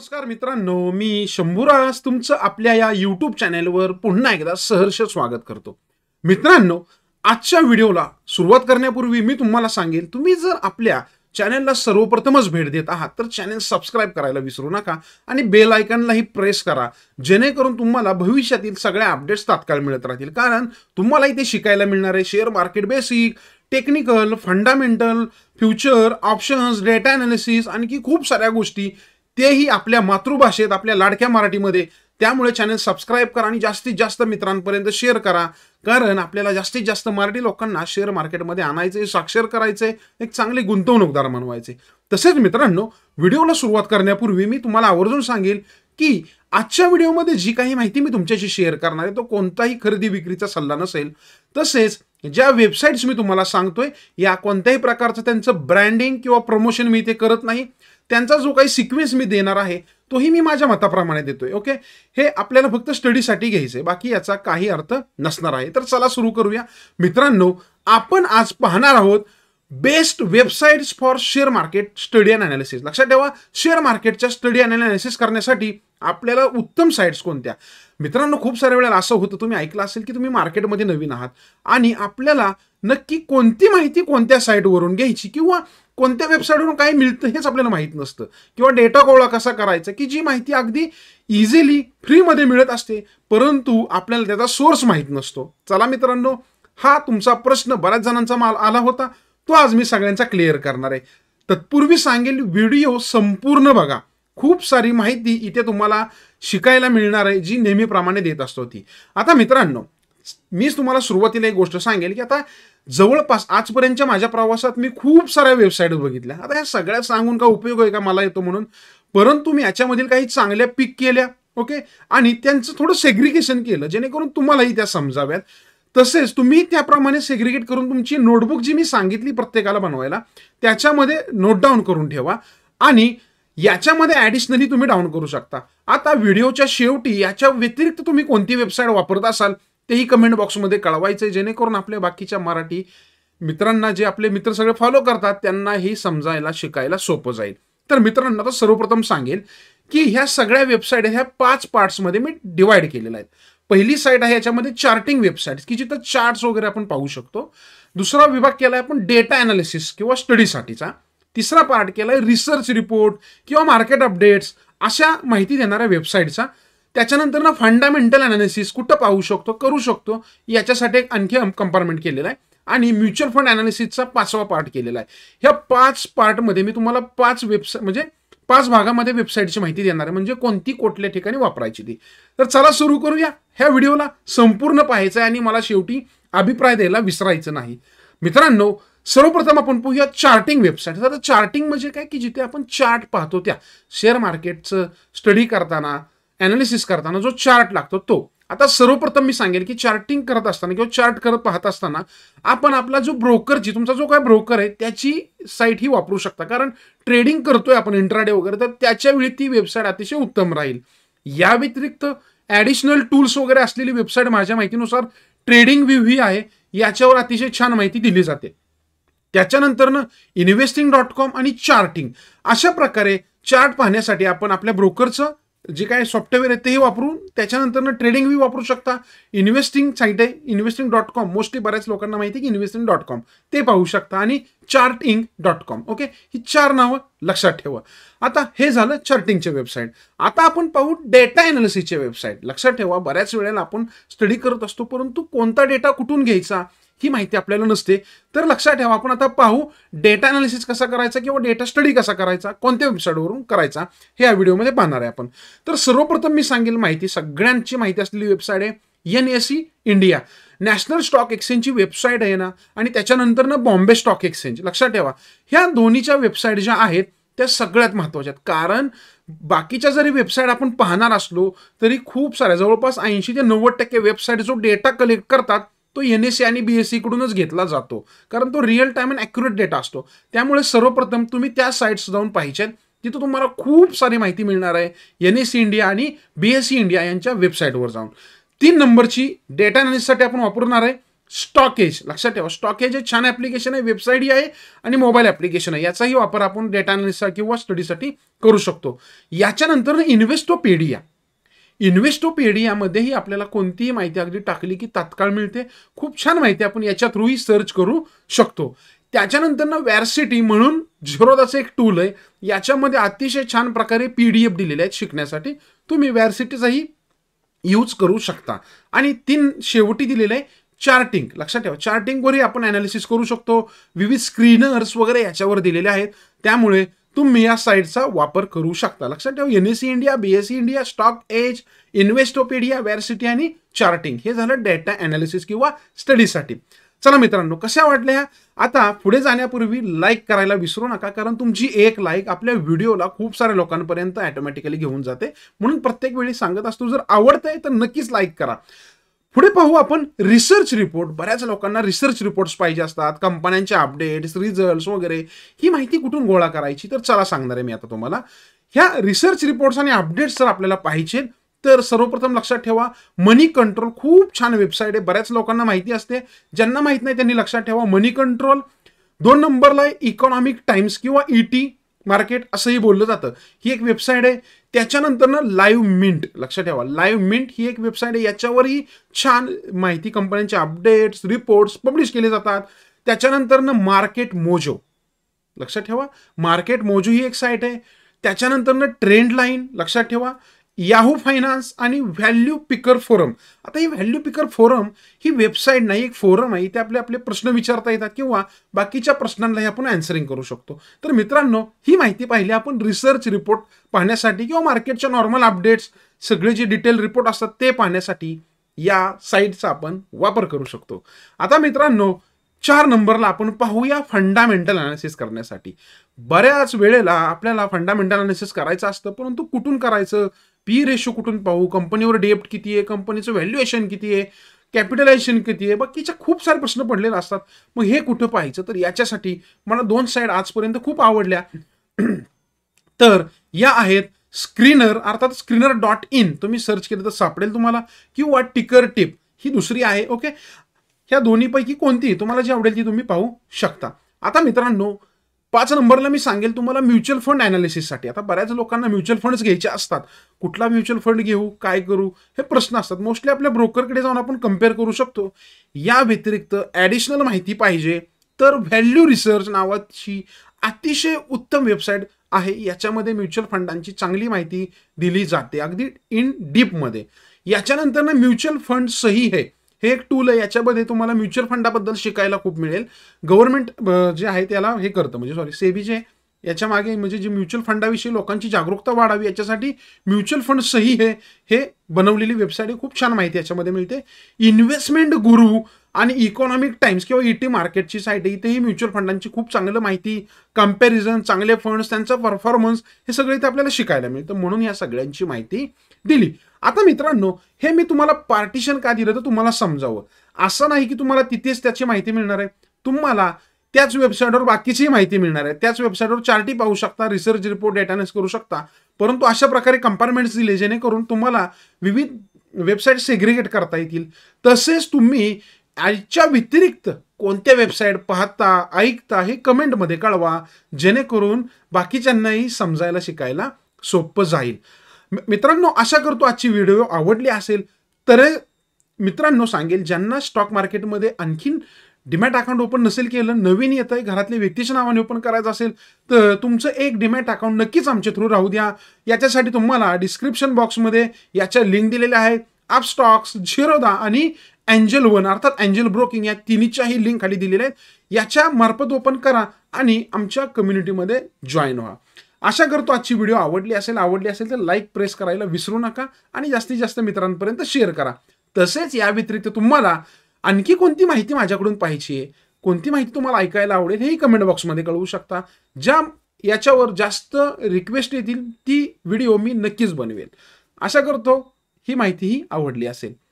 नमस्कार मित्रांनो मी शंभूराज तुमचं आपल्या या यूट्यूब चॅनेलवर पुन्हा एकदा सहर्ष स्वागत करतो मित्रांनो आजच्या व्हिडिओला सुरुवात करण्यापूर्वी मी तुम्हाला सांगेल तुम्ही जर आपल्या चॅनेलला सर्वप्रथमच भेट देत आहात तर चॅनेल सबस्क्राईब करायला विसरू नका आणि बेल आयकनलाही प्रेस करा जेणेकरून तुम्हाला भविष्यातील सगळ्या अपडेट्स तात्काळ मिळत राहतील कारण तुम्हाला इथे शिकायला मिळणार आहे share market basic technical fundamental future options data analysis आणखी खूप साऱ्या गोष्टी तेही आपल्या मातृभाषेत आपल्या लाडक्या मराठीमध्ये त्यामुळे चॅनल सबस्क्राईब करा आणि जास्तीत जास्त मित्रांपर्यंत शेअर करा कारण आपल्याला जास्तीत जास्त मराठी लोकांना शेअर मार्केटमध्ये आणायचे साक्षर करायचे एक चांगले गुंतवणूकदार बनवायचे तसेच मित्रांनो व्हिडिओला सुरुवात करण्यापूर्वी मी तुम्हाला आवर्जून सांगेल की आजच्या व्हिडिओमध्ये जी काही माहिती मी तुमच्याशी शेअर करणार आहे तो कोणताही खरेदी विक्रीचा सल्ला नसेल तसेच ज्या वेबसाईट्स मी तुम्हाला सांगतोय या कोणत्याही प्रकारचं त्यांचं ब्रँडिंग किंवा प्रमोशन मी इथे करत नाही त्यांचा जो काही सिक्वेन्स मी देणार आहे तोही मी माझ्या मताप्रमाणे देतोय ओके हे आपल्याला फक्त स्टडीसाठी घ्यायचं बाकी याचा काही अर्थ नसणार आहे तर चला सुरू करूया मित्रांनो आपण आज पाहणार आहोत best websites for share market study and analysis लक्षात ठेवा शेअर मार्केटच्या स्टडी अँड अनालिसिस करण्यासाठी आपल्याला उत्तम साईट्स कोणत्या मित्रांनो खूप साऱ्या वेळेला असं होतं तुम्ही ऐकलं असेल की तुम्ही मार्केटमध्ये नवीन आहात आणि आपल्याला नक्की कोणती माहिती कोणत्या साईटवरून घ्यायची किंवा कोणत्या वेबसाईटवरून काय मिळतं हेच आपल्याला माहीत नसतं किंवा डेटा गोळा कसा करायचा की जी माहिती अगदी इझिली फ्रीमध्ये मिळत असते परंतु आपल्याला त्याचा सोर्स माहीत नसतो चला मित्रांनो हा तुमचा प्रश्न बऱ्याच जणांचा माल आला होता तो आज मी सगळ्यांचा क्लिअर करणार आहे तत्पूर्वी सांगेल व्हिडिओ संपूर्ण बघा खूप सारी माहिती इथे तुम्हाला शिकायला मिळणार आहे जी नेहमीप्रमाणे देत असतो ती आता मित्रांनो मीच तुम्हाला सुरुवातीला एक गोष्ट सांगेल की आता जवळपास आजपर्यंतच्या माझ्या प्रवासात मी खूप साऱ्या वेबसाईट बघितल्या आता ह्या सगळ्या सांगून का उपयोग आहे का मला येतो म्हणून परंतु मी याच्यामधील काही चांगल्या पिक केल्या ओके आणि त्यांचं थोडं सेग्रिगेशन केलं जेणेकरून तुम्हालाही त्या समजाव्यात तसेच तुम्ही त्याप्रमाणे सेग्रिगेट करून तुमची नोटबुक जी मी सांगितली प्रत्येकाला बनवायला त्याच्यामध्ये नोट डाऊन करून ठेवा आणि याच्यामध्ये ॲडिशनली तुम्ही डाऊन करू शकता आता व्हिडिओच्या शेवटी याच्या व्यतिरिक्त तुम्ही कोणती वेबसाईट वापरत असाल तेही कमेंट बॉक्समध्ये कळवायचं आहे जेणेकरून आपल्या बाकीच्या मराठी मित्रांना जे आपले मित्र सगळे फॉलो करतात त्यांनाही समजायला शिकायला सोपं जाईल तर मित्रांना तर सर्वप्रथम सांगेल की ह्या सगळ्या वेबसाईट ह्या पाच पार्ट्समध्ये मी डिवाईड केलेल्या आहेत पहिली साईट आहे याच्यामध्ये चार्टिंग वेबसाईट की जिथं चार्ट्स वगैरे आपण पाहू शकतो दुसरा विभाग केला आहे आपण डेटा अनालिसिस किंवा स्टडीसाठीचा तिसरा पार्ट केला आहे रिसर्च रिपोर्ट किंवा मार्केट अपडेट्स अशा माहिती देणाऱ्या वेबसाईटचा त्याच्यानंतर ना फंडामेंटल अनालिसिस कुठं पाहू शकतो करू शकतो याच्यासाठी एक आणखी कंपार्टमेंट केलेलं आहे आणि म्युच्युअल फंड अनालिसिसचा पाचवा पार्ट केलेला आहे ह्या पाच पार्टमध्ये मी तुम्हाला पाच वेबसाईट म्हणजे पाच भागामध्ये वेबसाईटची माहिती देणार आहे म्हणजे कोणती कुठल्या ठिकाणी वापरायची ती तर चला सुरू करूया ह्या व्हिडिओला संपूर्ण पाहायचं आहे आणि मला शेवटी अभिप्राय द्यायला विसरायचं नाही मित्रांनो सर्वप्रथम आपण पाहूया चार्टिंग वेबसाईट तर चार्टिंग म्हणजे काय की जिथे आपण चार्ट पाहतो त्या शेअर मार्केटचं स्टडी करताना अनालिसिस करताना जो चार्ट लागतो तो आता सर्वप्रथम मी सांगेल की चार्टिंग करत असताना किंवा चार्ट करत पाहत असताना आपण आपला जो ब्रोकरची तुमचा जो काय ब्रोकर आहे त्याची साईट ही वापरू शकता कारण ट्रेडिंग करतोय आपण इंट्राडे वगैरे तर त्याच्यावेळी ती वेबसाईट अतिशय उत्तम राहील या व्यतिरिक्त ॲडिशनल टूल्स वगैरे असलेली वेबसाईट माझ्या माहितीनुसार ट्रेडिंग व्ह्यू ही आहे याच्यावर अतिशय छान माहिती दिली जाते ना इन्व्हेस्टिंग डॉट कॉम आणि चार्टिंग अशा प्रकारे चार्ट पाहण्यासाठी आपण आपल्या ब्रोकरचं जे काय सॉफ्टवेअर आहे तेही वापरून ना ट्रेडिंग बी वापरू शकता इन्व्हेस्टिंग साईट आहे इन्व्हेस्टिंग डॉट कॉम मोस्टली बऱ्याच लोकांना माहिती आहे की इन्व्हेस्टिंग डॉट कॉम ते पाहू शकता आणि चार्टिंग डॉट कॉम ओके ही चार नावं लक्षात ठेवा आता हे झालं चार्टिंगचे वेबसाईट आता आपण पाहू डेटा अनालिसिसच्या वेबसाईट लक्षात ठेवा बऱ्याच वेळेला आपण स्टडी करत असतो परंतु कोणता डेटा कुठून घ्यायचा ही माहिती आपल्याला नसते तर लक्षात ठेवा आपण आता पाहू डेटा अनालिसिस कसा करायचा किंवा डेटा स्टडी कसा करायचा कोणत्या वेबसाईटवरून करायचा हे या व्हिडिओमध्ये पाहणार आहे आपण तर सर्वप्रथम मी सांगेल माहिती सगळ्यांची माहिती असलेली वेबसाईट आहे N S C India national stock एक्सचेंजची वेबसाईट आहे ना आणि त्याच्यानंतर ना बॉम्बे स्टॉक एक्सचेंज लक्षात ठेवा ह्या दोन्हीच्या वेबसाईट ज्या आहेत त्या सगळ्यात महत्त्वाच्या आहेत कारण बाकीच्या जरी वेबसाईट आपण पाहणार असलो तरी खूप साऱ्या जवळपास ऐंशी ते नव्वद टक्के वेबसाईट जो डेटा कलेक्ट करतात तो एन एस सी आणि बी एस e कडूनच घेतला जातो कारण तो real time and accurate data असतो त्यामुळे सर्वप्रथम तुम्ही त्या साईट्स जाऊन पाहिजेत तिथं तुम्हाला खूप सारी माहिती मिळणार आहे एन एस सी इंडिया आणि बी एस सी इंडिया यांच्या वेबसाईटवर जाऊन तीन नंबरची डेटा अनालिससाठी आपण वापरणार आहे स्टॉकेज लक्षात ठेवा स्टॉकेज हे छान ॲप्लिकेशन आहे वेबसाईटही आहे आणि मोबाईल ॲप्लिकेशन आहे याचाही वापर आपण डेटा अनालिससाठी किंवा स्टडीसाठी करू शकतो याच्यानंतर इन्व्हेस्टोपेडिया ही आपल्याला कोणतीही माहिती अगदी टाकली की तात्काळ मिळते खूप छान माहिती आपण याच्या थ्रूही सर्च करू शकतो त्याच्यानंतर ना वॅरसिटी म्हणून झिरोदाचं एक टूल आहे याच्यामध्ये अतिशय छान प्रकारे पी डी एफ दिलेले आहेत शिकण्यासाठी तुम्ही वॅरसिटीचाही यूज करू शकता आणि तीन शेवटी दिलेलं आहे चार्टिंग लक्षात ठेवा चार्टिंगवरही आपण ॲनालिसिस करू शकतो विविध स्क्रीनर्स वगैरे याच्यावर दिलेले आहेत त्यामुळे तुम्ही या साईटचा वापर करू शकता लक्षात ठेवा N S India B S India Stock Edge Investopedia Varsity आणि चार्टिंग हे झालं डेटा अनालिसिस किंवा स्टडीसाठी चला मित्रांनो कशा वाटल्या आता पुढे जाण्यापूर्वी लाईक करायला विसरू नका कारण तुमची एक लाईक आपल्या व्हिडिओला खूप साऱ्या लोकांपर्यंत ॲटोमॅटिकली घेऊन जाते म्हणून प्रत्येक वेळी सांगत असतो जर आवडतंय तर नक्कीच लाईक करा पुढे पाहू आपण रिसर्च रिपोर्ट बऱ्याच लोकांना रिसर्च रिपोर्ट्स पाहिजे असतात कंपन्यांचे अपडेट्स रिझल्ट वगैरे ही माहिती कुठून गोळा करायची तर चला सांगणार आहे मी आता तुम्हाला ह्या रिसर्च रिपोर्ट्स आणि अपडेट्स जर आपल्याला पाहिजेत तर सर्वप्रथम लक्षात ठेवा मनी कंट्रोल खूप छान वेबसाईट आहे बऱ्याच लोकांना माहिती असते ज्यांना माहीत नाही त्यांनी लक्षात ठेवा मनी कंट्रोल दोन नंबरला आहे इकॉनॉमिक टाइम्स किंवा ई e टी मार्केट असंही बोललं जातं ही एक वेबसाईट आहे त्याच्यानंतरनं लाईव्ह मिंट लक्षात ठेवा लाईव्ह मिंट ही एक वेबसाईट आहे याच्यावरही छान माहिती कंपन्यांचे अपडेट्स रिपोर्ट्स पब्लिश केले जातात त्याच्यानंतरनं मार्केट मोजो लक्षात ठेवा मार्केट मोजो ही एक साईट आहे त्याच्यानंतरनं ट्रेंड लाईन लक्षात ठेवा याहू फायनान्स आणि व्हॅल्यू पिकर फोरम आता ही व्हॅल्यू पिकर फोरम ही वेबसाईट नाही एक फोरम आहे इथे आपले आपले प्रश्न विचारता येतात किंवा बाकीच्या प्रश्नांनाही आपण अँसरिंग करू शकतो तर मित्रांनो ही माहिती पाहिली आपण रिसर्च रिपोर्ट पाहण्यासाठी किंवा मार्केटच्या नॉर्मल अपडेट्स सगळे जे डिटेल रिपोर्ट असतात ते पाहण्यासाठी या साईटचा आपण वापर करू शकतो आता मित्रांनो चार नंबरला आपण पाहूया फंडामेंटल अनालिसिस करण्यासाठी बऱ्याच वेळेला आपल्याला फंडामेंटल अनालिसिस करायचं असतं परंतु कुठून करायचं पी रेशो कुठून पाहू कंपनीवर डेप्ट किती आहे कंपनीचं व्हॅल्युएशन किती आहे कॅपिटलायझेशन किती आहे बाकीचे खूप सारे प्रश्न पडलेले असतात मग हे कुठं पाहायचं तर याच्यासाठी मला दोन साईड आजपर्यंत खूप आवडल्या तर या आहेत स्क्रीनर अर्थात स्क्रीनर डॉट इन तुम्ही सर्च केलं तर सापडेल तुम्हाला किंवा टिकर टिप ही दुसरी आहे ओके ह्या दोन्हीपैकी कोणती तुम्हाला जी आवडेल ती तुम्ही पाहू शकता आता मित्रांनो पाच नंबरला मी सांगेल तुम्हाला म्युच्युअल फंड अॅनालिसिससाठी आता बऱ्याच लोकांना म्युच्युअल फंड्स घ्यायचे असतात कुठला म्युच्युअल फंड घेऊ काय करू हे प्रश्न असतात मोस्टली आपल्या ब्रोकरकडे जाऊन आपण कम्पेअर करू शकतो या व्यतिरिक्त ॲडिशनल माहिती पाहिजे तर व्हॅल्यू रिसर्च नावाची अतिशय उत्तम वेबसाईट आहे याच्यामध्ये म्युच्युअल फंडांची चांगली माहिती दिली जाते अगदी इन डीपमध्ये याच्यानंतर ना म्युच्युअल फंड सही हे हे एक टूल आहे याच्यामध्ये तुम्हाला म्युच्युअल फंडाबद्दल शिकायला खूप मिळेल गव्हर्नमेंट जे आहे त्याला हे करतं म्हणजे सॉरी सेबी जे याच्या मागे म्हणजे जे म्युच्युअल फंडाविषयी लोकांची जागरूकता वाढावी याच्यासाठी म्युच्युअल फंड सही हे हे बनवलेली वेबसाईट खूप छान माहिती याच्यामध्ये मिळते इन्व्हेस्टमेंट गुरु आणि इकॉनॉमिक टाइम्स किंवा ई टी मार्केटची साईट आहे इथेही म्युच्युअल फंडांची खूप चांगलं माहिती कम्पॅरिझन चांगले फंड्स त्यांचा परफॉर्मन्स हे सगळं इथे आपल्याला शिकायला मिळतं म्हणून या सगळ्यांची माहिती दिली आता मित्रांनो हे मी तुम्हाला पार्टिशन का दिलं तर तुम्हाला समजावं असं नाही की तुम्हाला तिथेच त्याची माहिती मिळणार आहे तुम्हाला त्याच वेबसाईटवर बाकीचीही माहिती मिळणार आहे त्याच वेबसाईटवर चार्टी पाहू शकता रिसर्च रिपोर्ट डेटानेस करू शकता परंतु अशा प्रकारे कंपार्टमेंट्स दिले जेणेकरून तुम्हाला विविध वेबसाईट सेग्रिगेट करता येतील तसेच तुम्ही आजच्या व्यतिरिक्त कोणत्या वेबसाईट पाहता ऐकता हे कमेंटमध्ये कळवा जेणेकरून बाकीच्यांनाही समजायला शिकायला सोपं जाईल मित्रांनो आशा करतो आजची व्हिडिओ आवडली असेल तर मित्रांनो सांगेल ज्यांना स्टॉक मार्केटमध्ये आणखीन डिमॅट अकाउंट ओपन नसेल केलं नवीन येत आहे घरातल्या व्यक्तीच्या नावाने ओपन करायचं असेल तर तुमचं एक डिमॅट अकाउंट नक्कीच आमच्या थ्रू राहू द्या याच्यासाठी तुम्हाला डिस्क्रिप्शन बॉक्समध्ये याच्या लिंक दिलेल्या आहेत आप स्टॉक्स झिरोदा आणि अँजल वन अर्थात अँजल ब्रोकिंग या तिन्हीच्याही लिंक खाली दिलेल्या आहेत याच्या मार्फत ओपन करा आणि आमच्या कम्युनिटीमध्ये जॉईन व्हा आशा करतो आजची व्हिडिओ आवडली असेल आवडली असेल तर लाईक प्रेस करायला विसरू नका आणि जास्तीत जास्त मित्रांपर्यंत शेअर करा तसेच या व्यतिरिक्त तुम्हाला आणखी कोणती माहिती माझ्याकडून पाहिजे कोणती माहिती तुम्हाला ऐकायला आवडेल हेही कमेंट बॉक्समध्ये कळवू शकता ज्या याच्यावर जास्त रिक्वेस्ट येतील ती व्हिडिओ मी नक्कीच बनवेल आशा करतो ही माहितीही आवडली असेल